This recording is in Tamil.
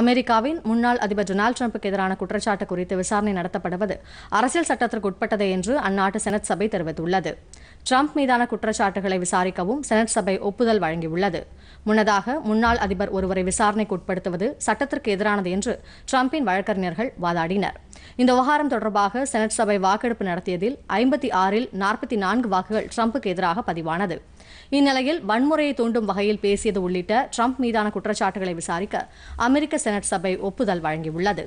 அமெரிக்காவின் முன்னாள் அதிபர் டொனால்டு ட்ரம்புக்கு எதிரான குற்றச்சாட்டு குறித்து விசாரணை நடத்தப்படுவது அரசியல் சட்டத்திற்கு உட்பட்டது என்று அந்நாட்டு செனட் சபை தெரிவித்துள்ளது ட்ரம்ப் மீதான குற்றச்சாட்டுகளை விசாரிக்கவும் செனட் சபை ஒப்புதல் வழங்கியுள்ளது முன்னதாக முன்னாள் அதிபர் ஒருவரை விசாரணைக்கு உட்படுத்துவது சட்டத்திற்கு எதிரானது என்று ட்ரம்பின் வழக்கறிஞர்கள் வாதாடினர் இந்த விவகாரம் தொடர்பாக செனட் சபை வாக்கெடுப்பு நடத்தியதில் ஐம்பத்தி ஆறில் நாற்பத்தி நான்கு வாக்குகள் ட்ரம்புக்கு எதிராக பதிவானது இந்நிலையில் வன்முறையை தூண்டும் வகையில் பேசியது உள்ளிட்ட ட்ரம்ப் மீதான குற்றச்சாட்டுகளை விசாரிக்க அமெரிக்க செனட் சபை ஒப்புதல் வழங்கியுள்ளது